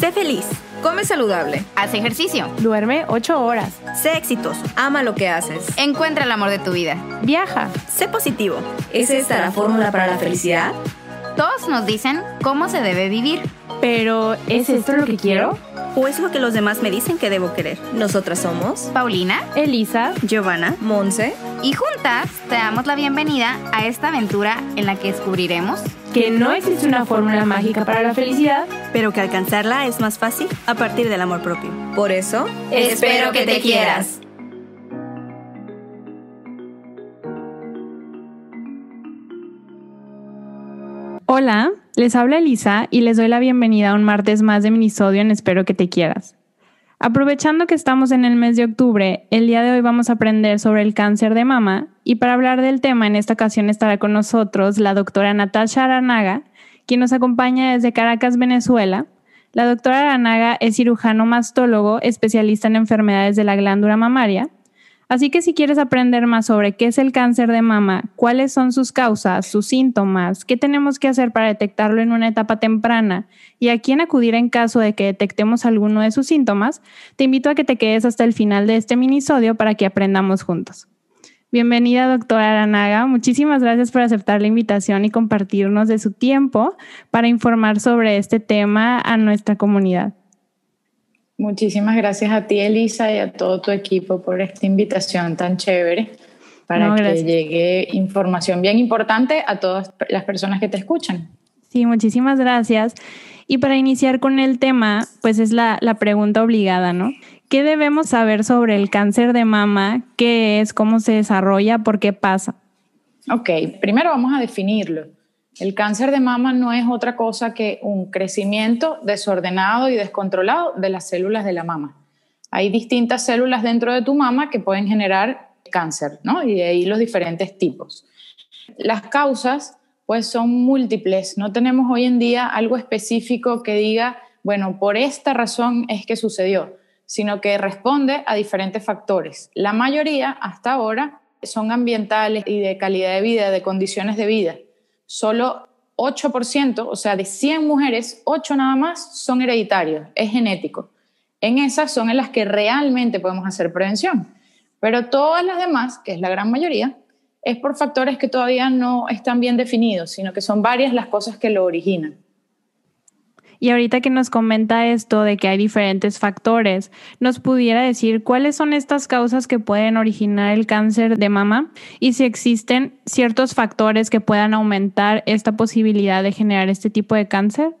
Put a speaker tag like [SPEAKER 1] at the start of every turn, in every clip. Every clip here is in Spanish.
[SPEAKER 1] Sé feliz. Come saludable. hace ejercicio. Duerme 8 horas. Sé exitoso. Ama lo que haces. Encuentra el amor de tu vida. Viaja. Sé positivo. ¿Es esta la fórmula para la felicidad? Todos nos dicen cómo se debe vivir. Pero ¿es esto lo que quiero? ¿O es lo que los demás me dicen que debo querer? Nosotras somos Paulina, Elisa, Giovanna, Monse. Y juntas te damos la bienvenida a esta aventura en la que descubriremos que no existe una fórmula mágica para la felicidad, pero que alcanzarla es más fácil a partir del amor propio. Por eso, espero que te quieras. Hola, les habla Elisa y les doy la bienvenida a un martes más de Minisodio en Espero que te quieras. Aprovechando que estamos en el mes de octubre, el día de hoy vamos a aprender sobre el cáncer de mama y para hablar del tema en esta ocasión estará con nosotros la doctora Natasha Aranaga, quien nos acompaña desde Caracas, Venezuela. La doctora Aranaga es cirujano mastólogo, especialista en enfermedades de la glándula mamaria. Así que si quieres aprender más sobre qué es el cáncer de mama, cuáles son sus causas, sus síntomas, qué tenemos que hacer para detectarlo en una etapa temprana y a quién acudir en caso de que detectemos alguno de sus síntomas, te invito a que te quedes hasta el final de este minisodio para que aprendamos juntos. Bienvenida, doctora Aranaga. Muchísimas gracias por aceptar la invitación y compartirnos de su tiempo para informar sobre este tema a nuestra comunidad.
[SPEAKER 2] Muchísimas gracias a ti, Elisa, y a todo tu equipo por esta invitación tan chévere para que llegue información bien importante a todas las personas que
[SPEAKER 1] te escuchan. Sí, muchísimas gracias. Y para iniciar con el tema, pues es la pregunta obligada, ¿no? ¿Qué debemos saber sobre el cáncer de mama? ¿Qué es? ¿Cómo se desarrolla? ¿Por qué pasa? Ok, primero vamos a definirlo. El
[SPEAKER 2] cáncer de mama no es otra cosa que un crecimiento desordenado y descontrolado de las células de la mama. Hay distintas células dentro de tu mama que pueden generar cáncer, ¿no? Y de ahí los diferentes tipos. Las causas, pues, son múltiples. No tenemos hoy en día algo específico que diga, bueno, por esta razón es que sucedió sino que responde a diferentes factores. La mayoría hasta ahora son ambientales y de calidad de vida, de condiciones de vida. Solo 8%, o sea, de 100 mujeres, 8 nada más son hereditarios, es genético. En esas son en las que realmente podemos hacer prevención. Pero todas las demás, que es la gran mayoría, es por factores que todavía no están bien definidos, sino que son varias las cosas que lo originan.
[SPEAKER 1] Y ahorita que nos comenta esto de que hay diferentes factores, ¿nos pudiera decir cuáles son estas causas que pueden originar el cáncer de mama y si existen ciertos factores que puedan aumentar esta posibilidad de generar este tipo de cáncer?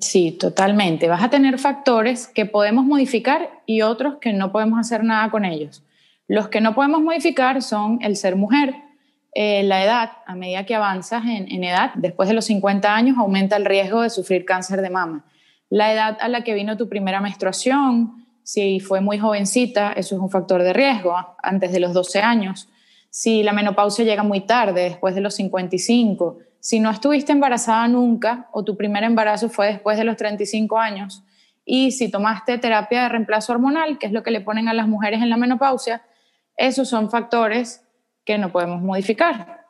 [SPEAKER 1] Sí, totalmente. Vas a tener factores
[SPEAKER 2] que podemos modificar y otros que no podemos hacer nada con ellos. Los que no podemos modificar son el ser mujer, eh, la edad, a medida que avanzas en, en, edad, después de los 50 años, aumenta el riesgo de sufrir cáncer de mama. La edad a la que vino tu primera menstruación, si fue muy jovencita, eso es un factor de riesgo, antes de los 12 años. Si la menopausia llega muy tarde, después de los 55. Si no estuviste embarazada nunca o tu primer embarazo fue después de los 35 años. Y si tomaste terapia de reemplazo hormonal, que es lo que le ponen a las mujeres en la menopausia, esos son factores que no podemos modificar.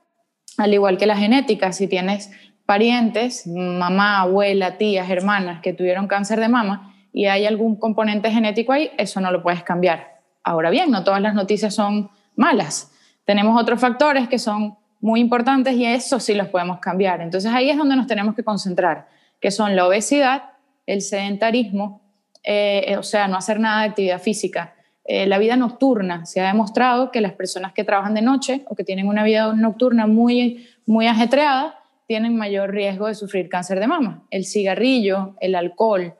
[SPEAKER 2] Al igual que la genética, si tienes parientes, mamá, abuela, tías, hermanas que tuvieron cáncer de mama y hay algún componente genético ahí, eso no lo puedes cambiar. Ahora bien, no todas las noticias son malas. Tenemos otros factores que son muy importantes y eso sí los podemos cambiar. Entonces ahí es donde nos tenemos que concentrar, que son la obesidad, el sedentarismo, eh, o sea, no hacer nada de actividad física, eh, la vida nocturna. Se ha demostrado que las personas que trabajan de noche o que tienen una vida nocturna muy, muy ajetreada tienen mayor riesgo de sufrir cáncer de mama. El cigarrillo, el alcohol,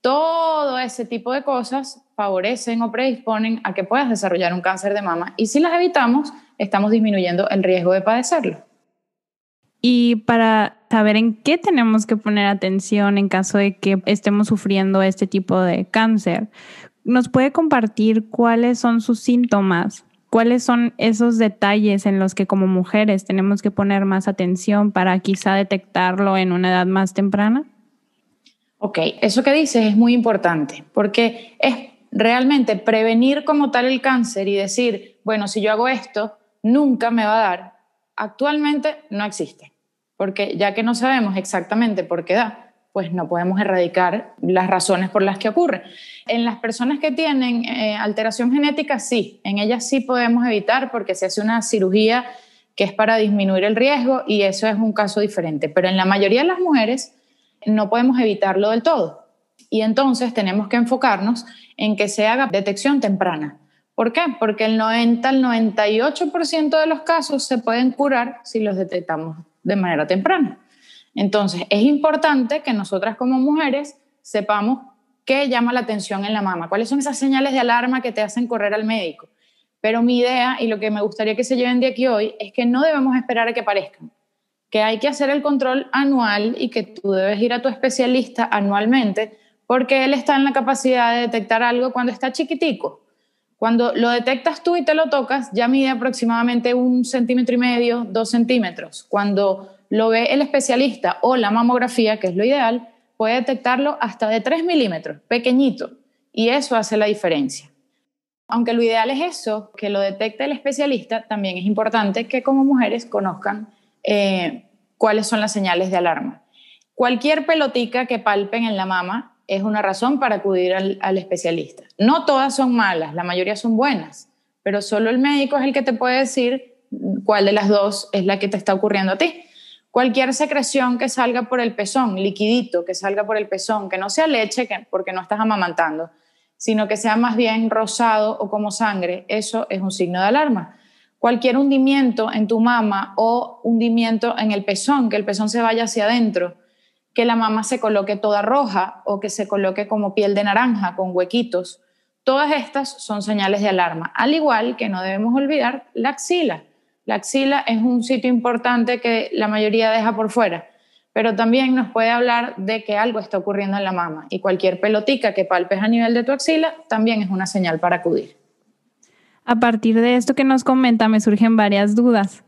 [SPEAKER 2] todo ese tipo de cosas favorecen o predisponen a que puedas desarrollar un cáncer de mama y si las evitamos, estamos disminuyendo el riesgo de padecerlo.
[SPEAKER 1] Y para saber en qué tenemos que poner atención en caso de que estemos sufriendo este tipo de cáncer, ¿Nos puede compartir cuáles son sus síntomas? ¿Cuáles son esos detalles en los que como mujeres tenemos que poner más atención para quizá detectarlo en una edad más temprana? Ok, eso que dices es muy importante
[SPEAKER 2] porque es realmente prevenir como tal el cáncer y decir, bueno, si yo hago esto, nunca me va a dar, actualmente no existe, porque ya que no sabemos exactamente por qué da, pues no podemos erradicar las razones por las que ocurre. En las personas que tienen eh, alteración genética, sí, en ellas sí podemos evitar porque se hace una cirugía que es para disminuir el riesgo y eso es un caso diferente. Pero en la mayoría de las mujeres no podemos evitarlo del todo. Y entonces tenemos que enfocarnos en que se haga detección temprana. ¿Por qué? Porque el 90 al 98% de los casos se pueden curar si los detectamos de manera temprana. Entonces, es importante que nosotras como mujeres sepamos qué llama la atención en la mama, cuáles son esas señales de alarma que te hacen correr al médico. Pero mi idea y lo que me gustaría que se lleven de aquí hoy es que no debemos esperar a que aparezcan, que hay que hacer el control anual y que tú debes ir a tu especialista anualmente porque él está en la capacidad de detectar algo cuando está chiquitico. Cuando lo detectas tú y te lo tocas, ya mide aproximadamente un centímetro y medio, dos centímetros. Cuando lo ve el especialista o la mamografía, que es lo ideal, puede detectarlo hasta de 3 milímetros, pequeñito, y eso hace la diferencia. Aunque lo ideal es eso, que lo detecte el especialista, también es importante que como mujeres conozcan eh, cuáles son las señales de alarma. Cualquier pelotica que palpen en la mama es una razón para acudir al especialista. No todas son malas, la mayoría son buenas, pero solo el médico es el que te puede decir cuál de las dos es la que te está ocurriendo a ti. Cualquier secreción que salga por el pezón, liquidito que salga por el pezón, que no sea leche porque no estás amamantando, sino que sea más bien rosado o como sangre, eso es un signo de alarma. Cualquier hundimiento en tu mama o hundimiento en el pezón, que el pezón se vaya hacia adentro, que la mama se coloque toda roja o que se coloque como piel de naranja con huequitos, todas estas son señales de alarma, al igual que no debemos olvidar la axila. La axila es un sitio importante que la mayoría deja por fuera, pero también nos puede hablar de que algo está ocurriendo en la mama y cualquier pelotica que palpes a nivel de tu axila también es una señal para acudir.
[SPEAKER 1] A partir de esto que nos comenta me surgen varias dudas.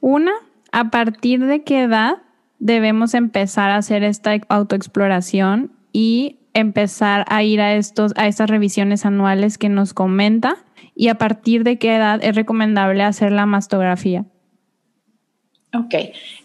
[SPEAKER 1] Una, ¿a partir de qué edad debemos empezar a hacer esta autoexploración y empezar a ir a, estos, a estas revisiones anuales que nos comenta? y a partir de qué edad es recomendable hacer la mastografía. Ok,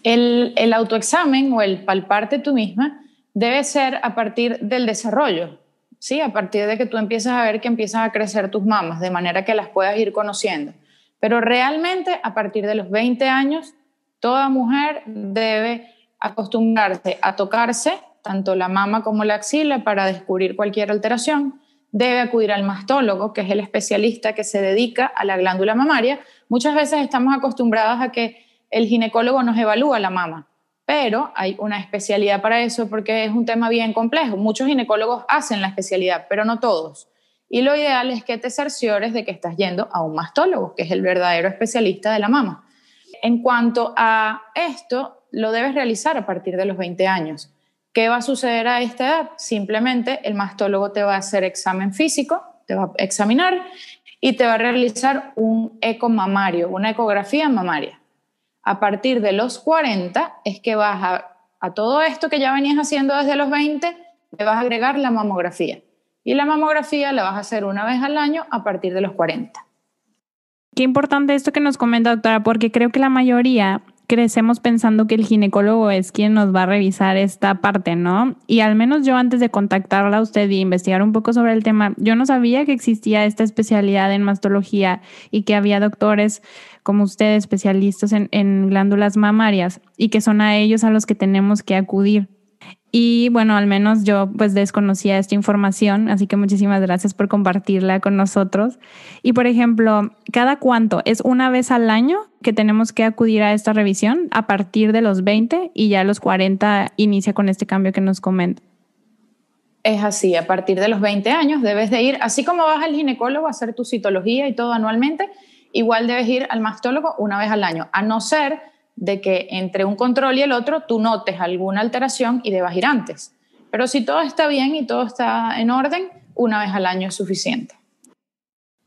[SPEAKER 2] el, autoexamen o el palparte tú misma debe ser a partir del desarrollo, ¿sí? A partir de que tú empiezas a ver que empiezan a crecer tus mamas, de manera que las puedas ir conociendo. Pero realmente a partir de los 20 años, toda mujer debe acostumbrarse a tocarse tanto la mama como la axila para descubrir cualquier alteración, debe acudir al mastólogo, que es el especialista que se dedica a la glándula mamaria. Muchas veces estamos acostumbrados a que el ginecólogo nos evalúa la mama, pero hay una especialidad para eso porque es un tema bien complejo. Muchos ginecólogos hacen la especialidad, pero no todos. Y lo ideal es que te cerciores de que estás yendo a un mastólogo, que es el verdadero especialista de la mama. En cuanto a esto, lo debes realizar a partir de los 20 años. ¿Qué va a suceder a esta edad? Simplemente el mastólogo te va a hacer examen físico, te va a examinar y te va a realizar un eco mamario, una ecografía mamaria. A partir de los 40 es que vas a, todo esto que ya venías haciendo desde los 20, le vas a agregar la mamografía. Y la mamografía la vas a hacer una vez al año a partir de los 40.
[SPEAKER 1] Qué importante esto que nos comenta, doctora, porque creo que la mayoría crecemos pensando que el ginecólogo es quien nos va a revisar esta parte, ¿no? Y al menos yo antes de contactarla a usted y investigar un poco sobre el tema, yo no sabía que existía esta especialidad en mastología y que había doctores como usted especialistas en, en glándulas mamarias y que son a ellos a los que tenemos que acudir. Y bueno, al menos yo pues desconocía esta información, así que muchísimas gracias por compartirla con nosotros. Y por ejemplo, ¿cada cuánto? ¿Es una vez al año que tenemos que acudir a esta revisión a partir de los 20 y ya a los 40 inicia con este cambio que nos comenta?
[SPEAKER 2] Es así, a partir de los 20 años debes de ir, así como vas al ginecólogo a hacer tu citología y todo anualmente, igual debes ir al mastólogo una vez al año, a no ser de que entre un control y el otro tú notes alguna alteración y debas ir antes. Pero si todo está bien y todo está en orden, una vez al año es suficiente.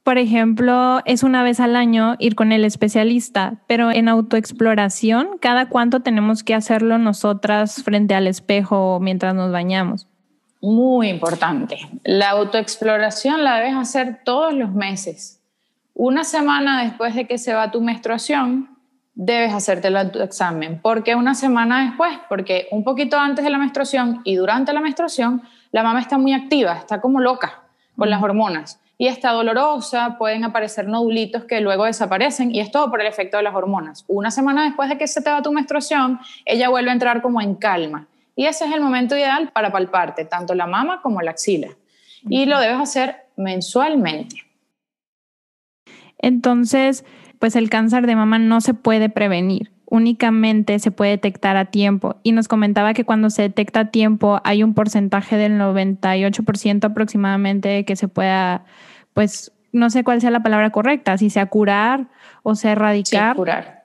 [SPEAKER 1] Por ejemplo, es una vez al año ir con el especialista, pero en autoexploración, ¿cada cuánto tenemos que hacerlo nosotras frente al espejo mientras nos bañamos? Muy importante.
[SPEAKER 2] La autoexploración la debes hacer todos los meses. Una semana después de que se va tu menstruación, debes hacerte el examen. ¿Por qué una semana después? Porque un poquito antes de la menstruación y durante la menstruación, la mama está muy activa, está como loca con las hormonas y está dolorosa, pueden aparecer nodulitos que luego desaparecen y es todo por el efecto de las hormonas. Una semana después de que se te va tu menstruación, ella vuelve a entrar como en calma y ese es el momento ideal para palparte tanto la mama como la axila y lo debes hacer mensualmente.
[SPEAKER 1] Entonces, pues el cáncer de mama no se puede prevenir, únicamente se puede detectar a tiempo. Y nos comentaba que cuando se detecta a tiempo hay un porcentaje del 98% aproximadamente que se pueda, pues no sé cuál sea la palabra correcta, si sea curar o sea erradicar. curar.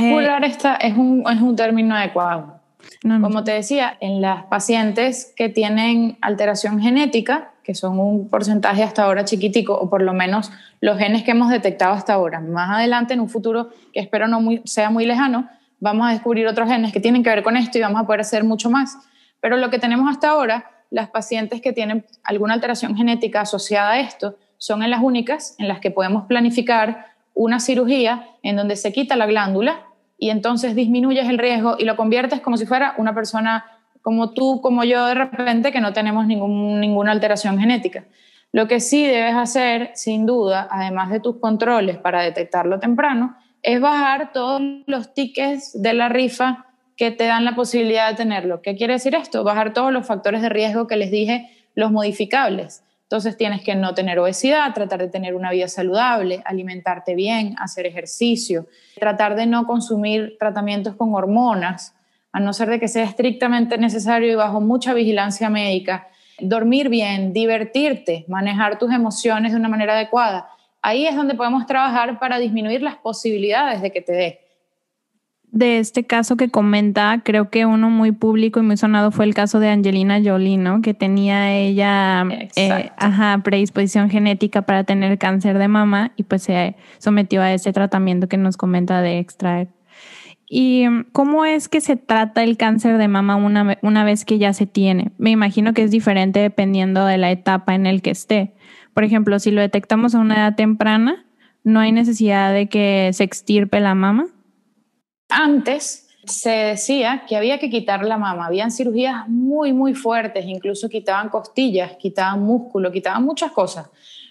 [SPEAKER 1] Eh, curar
[SPEAKER 2] es, un, es un término adecuado. Como te decía, en las pacientes que tienen alteración genética, que son un porcentaje hasta ahora chiquitico, o por lo menos los genes que hemos detectado hasta ahora. Más adelante, en un futuro que espero no sea muy lejano, vamos a descubrir otros genes que tienen que ver con esto y vamos a poder hacer mucho más. Pero lo que tenemos hasta ahora, las pacientes que tienen alguna alteración genética asociada a esto, son en las únicas en las que podemos planificar una cirugía en donde se quita la glándula y entonces disminuyes el riesgo y lo conviertes como si fuera una persona como tú, como yo de repente, que no tenemos ninguna alteración genética. Lo que sí debes hacer, sin duda, además de tus controles para detectarlo temprano, es bajar todos los tickets de la rifa que te dan la posibilidad de tenerlo. ¿Qué quiere decir esto? Bajar todos los factores de riesgo que les dije, los modificables. Entonces tienes que no tener obesidad, tratar de tener una vida saludable, alimentarte bien, hacer ejercicio, tratar de no consumir tratamientos con hormonas, a no ser de que sea estrictamente necesario y bajo mucha vigilancia médica, dormir bien, divertirte, manejar tus emociones de una manera adecuada. Ahí es donde podemos trabajar para disminuir las posibilidades de que te dé.
[SPEAKER 1] De este caso que comenta, creo que uno muy público y muy sonado fue el caso de Angelina Jolie, Que tenía ella eh, predisposición genética para tener cáncer de mama y pues se sometió a ese tratamiento que nos comenta de extraer ¿Y mm, cómo es que se trata el cáncer de mama una, vez que ya se tiene? Me imagino que es diferente dependiendo de la etapa en el que esté. Por ejemplo, si lo detectamos a una edad temprana, ¿no hay necesidad de que se extirpe la mama?
[SPEAKER 2] Antes se decía que había que quitar la mama. Habían cirugías muy, muy fuertes, incluso quitaban costillas, quitaban músculo, quitaban muchas cosas.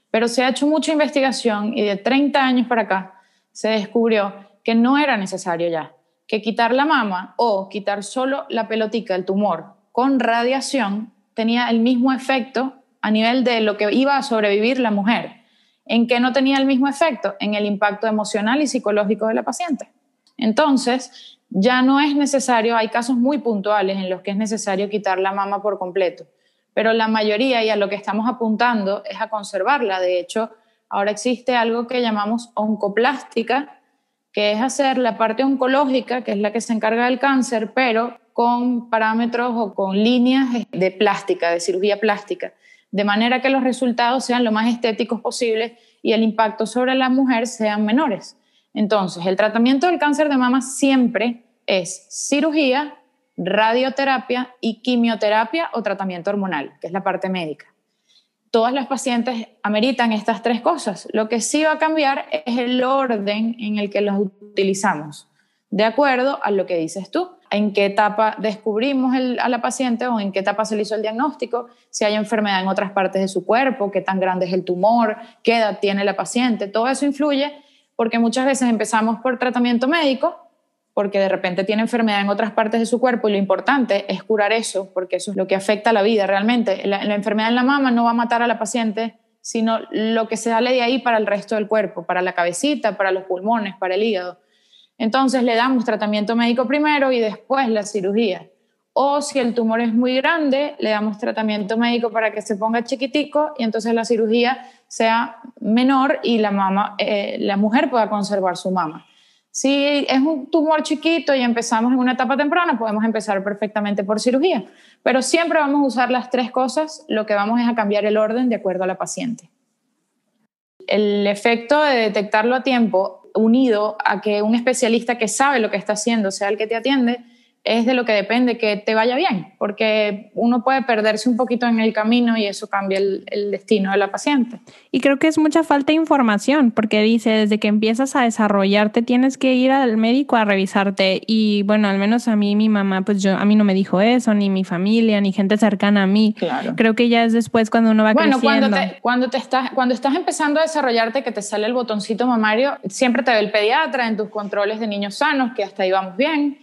[SPEAKER 2] Pero se ha hecho mucha investigación y de 30 años para acá se descubrió que no era necesario ya que quitar la mama o quitar solo la pelotica el tumor con radiación tenía el mismo efecto a nivel de lo que iba a sobrevivir la mujer. ¿En qué no tenía el mismo efecto? En el impacto emocional y psicológico de la paciente. Entonces, ya no es necesario, hay casos muy puntuales en los que es necesario quitar la mama por completo, pero la mayoría y a lo que estamos apuntando es a conservarla. De hecho, ahora existe algo que llamamos oncoplástica, que es hacer la parte oncológica, que es la que se encarga del cáncer, pero con parámetros o con líneas de plástica, de cirugía plástica, de manera que los resultados sean lo más estéticos posibles y el impacto sobre la mujer sean menores. Entonces, el tratamiento del cáncer de mama siempre es cirugía, radioterapia y quimioterapia o tratamiento hormonal, que es la parte médica todas las pacientes ameritan estas tres cosas. Lo que sí va a cambiar es el orden en el que las utilizamos, de acuerdo a lo que dices tú, en qué etapa descubrimos a la paciente o en qué etapa se le hizo el diagnóstico, si hay enfermedad en otras partes de su cuerpo, qué tan grande es el tumor, qué edad tiene la paciente, todo eso influye porque muchas veces empezamos por tratamiento médico porque de repente tiene enfermedad en otras partes de su cuerpo y lo importante es curar eso, porque eso es lo que afecta a la vida realmente. La, enfermedad en la mama no va a matar a la paciente, sino lo que se sale de ahí para el resto del cuerpo, para la cabecita, para los pulmones, para el hígado. Entonces le damos tratamiento médico primero y después la cirugía. O si el tumor es muy grande, le damos tratamiento médico para que se ponga chiquitico y entonces la cirugía sea menor y la, mama, eh, la mujer pueda conservar su mama. Si es un tumor chiquito y empezamos en una etapa temprana, podemos empezar perfectamente por cirugía. Pero siempre vamos a usar las tres cosas, lo que vamos es a cambiar el orden de acuerdo a la paciente. El efecto de detectarlo a tiempo, unido a que un especialista que sabe lo que está haciendo sea el que te atiende, es de lo que depende que te vaya bien, porque uno puede perderse un poquito en el camino y eso cambia el, destino
[SPEAKER 1] de la paciente. Y creo que es mucha falta de información, porque dice, desde que empiezas a desarrollarte tienes que ir al médico a revisarte y bueno, al menos a mí mi mamá, pues yo a mí no me dijo eso, ni mi familia, ni gente cercana a mí. Claro. Creo que ya es después cuando uno va creciendo. Bueno,
[SPEAKER 2] cuando estás cuando estás empezando a desarrollarte que te sale el botoncito mamario, siempre te ve el pediatra en tus controles de niños sanos, que hasta ahí vamos bien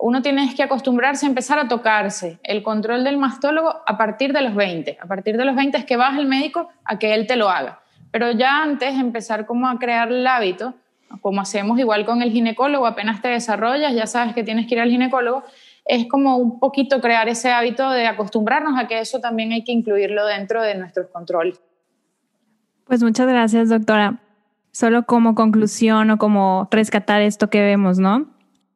[SPEAKER 2] uno tiene que acostumbrarse a empezar a tocarse. El control del mastólogo a partir de los 20. A partir de los 20 es que vas al médico a que él te lo haga. Pero ya antes empezar como a crear el hábito, como hacemos igual con el ginecólogo, apenas te desarrollas, ya sabes que tienes que ir al ginecólogo, es como un poquito crear ese hábito de acostumbrarnos a que eso también hay que incluirlo dentro de nuestros controles.
[SPEAKER 1] Pues muchas gracias, doctora. Solo como conclusión o como rescatar esto que vemos, ¿no?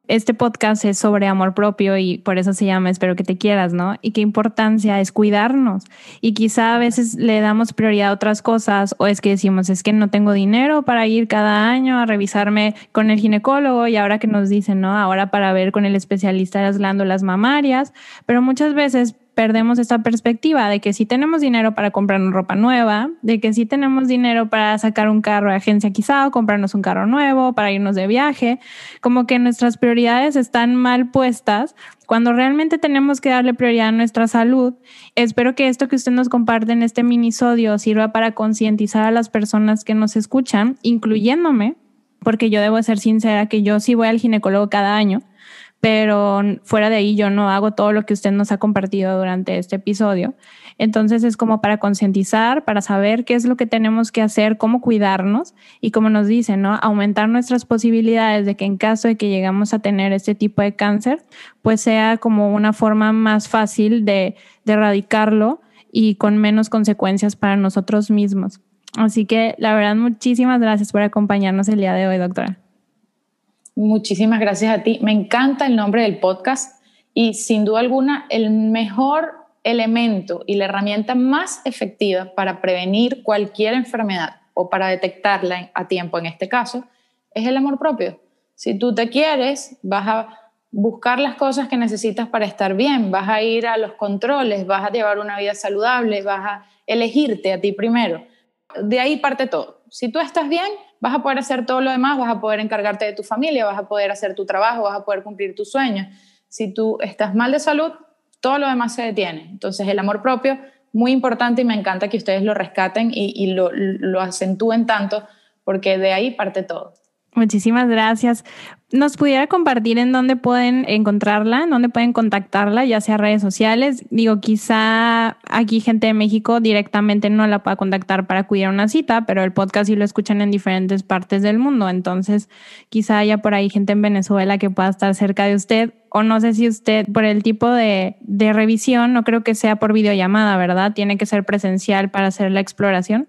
[SPEAKER 1] este podcast es sobre amor propio y por eso se llama Espero que te quieras, ¿no? Y qué importancia es cuidarnos. Y quizá a veces le damos prioridad a otras cosas o es que decimos, es que no tengo dinero para ir cada año a revisarme con el ginecólogo y ahora que nos dicen, ¿no? Ahora para ver con el especialista de las glándulas mamarias, pero muchas veces perdemos esta perspectiva de que si tenemos dinero para comprarnos ropa nueva, de que si tenemos dinero para sacar un carro de agencia quizá o comprarnos un carro nuevo, para irnos de viaje, como que nuestras prioridades están mal puestas cuando realmente tenemos que darle prioridad a nuestra salud. Espero que esto que usted nos comparte en este minisodio sirva para concientizar a las personas que nos escuchan, incluyéndome, porque yo debo ser sincera que yo sí voy al ginecólogo cada año pero fuera de ahí yo no hago todo lo que usted nos ha compartido durante este episodio. Entonces es como para concientizar, para saber qué es lo que tenemos que hacer, cómo cuidarnos y como nos dice, ¿no? Aumentar nuestras posibilidades de que en caso de que llegamos a tener este tipo de cáncer, pues sea como una forma más fácil de, de erradicarlo y con menos consecuencias para nosotros mismos. Así que la verdad, muchísimas gracias por acompañarnos el día de hoy, doctora. Muchísimas gracias a ti. Me encanta el nombre del podcast y sin
[SPEAKER 2] duda alguna el mejor elemento y la herramienta más efectiva para prevenir cualquier enfermedad o para detectarla a tiempo en este caso es el amor propio. Si tú te quieres, vas a buscar las cosas que necesitas para estar bien, vas a ir a los controles, vas a llevar una vida saludable, vas a elegirte a ti primero. De ahí parte todo. Si tú estás bien, vas a poder hacer todo lo demás, vas a poder encargarte de tu familia, vas a poder hacer tu trabajo, vas a poder cumplir tus sueños. Si tú estás mal de salud, todo lo demás se detiene. Entonces el amor propio, muy importante y me encanta que ustedes lo rescaten y, lo acentúen tanto porque de ahí parte todo.
[SPEAKER 1] Muchísimas gracias. ¿Nos pudiera compartir en dónde pueden encontrarla, en dónde pueden contactarla, ya sea redes sociales? Digo, quizá aquí gente de México directamente no la pueda contactar para cuidar una cita, pero el podcast sí lo escuchan en diferentes partes del mundo. Entonces, quizá haya por ahí gente en Venezuela que pueda estar cerca de usted. O no sé si usted, por el tipo de, de revisión, no creo que sea por videollamada, ¿verdad? Tiene que ser presencial para hacer la exploración.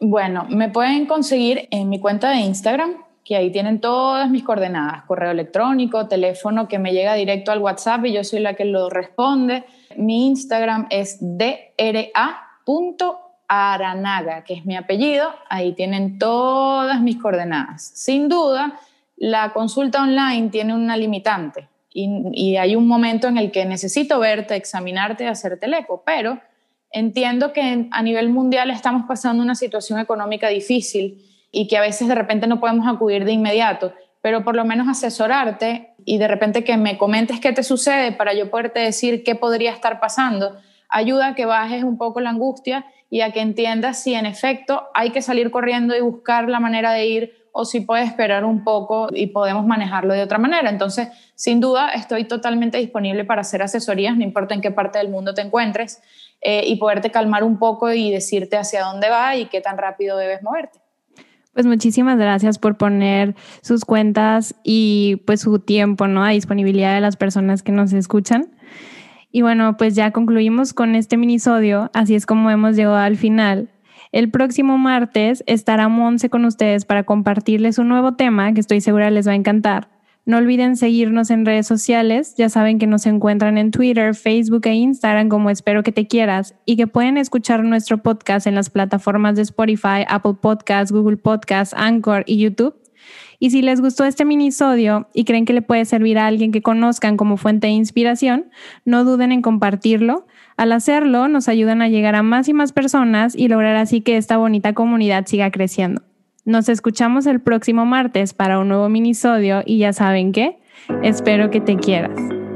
[SPEAKER 2] Bueno, me pueden conseguir en mi cuenta de Instagram, que ahí tienen todas mis coordenadas, correo electrónico, teléfono que me llega directo al WhatsApp y yo soy la que lo responde. Mi Instagram es dra.aranaga, que es mi apellido, ahí tienen todas mis coordenadas. Sin duda, la consulta online tiene una limitante y, y hay un momento en el que necesito verte, examinarte, hacerte el eco, pero Entiendo que a nivel mundial estamos pasando una situación económica difícil y que a veces de repente no podemos acudir de inmediato, pero por lo menos asesorarte y de repente que me comentes qué te sucede para yo poderte decir qué podría estar pasando, ayuda a que bajes un poco la angustia y a que entiendas si en efecto hay que salir corriendo y buscar la manera de ir o si puedes esperar un poco y podemos manejarlo de otra manera. Entonces, sin duda, estoy totalmente disponible para hacer asesorías, no importa en qué parte del mundo te encuentres, eh, y poderte calmar un poco y decirte hacia dónde va y qué tan rápido debes moverte.
[SPEAKER 1] Pues muchísimas gracias por poner sus cuentas y pues su tiempo, ¿no? A disponibilidad de las personas que nos escuchan. Y bueno, pues ya concluimos con este minisodio, así es como hemos llegado al final. El próximo martes estará Monse con ustedes para compartirles un nuevo tema que estoy segura les va a encantar. No olviden seguirnos en redes sociales, ya saben que nos encuentran en Twitter, Facebook e Instagram como Espero que te quieras y que pueden escuchar nuestro podcast en las plataformas de Spotify, Apple Podcasts, Google Podcasts, Anchor y YouTube y si les gustó este minisodio y creen que le puede servir a alguien que conozcan como fuente de inspiración, no duden en compartirlo. Al hacerlo, nos ayudan a llegar a más y más personas y lograr así que esta bonita comunidad siga creciendo. Nos escuchamos el próximo martes para un nuevo minisodio y ya saben qué, espero que te quieras.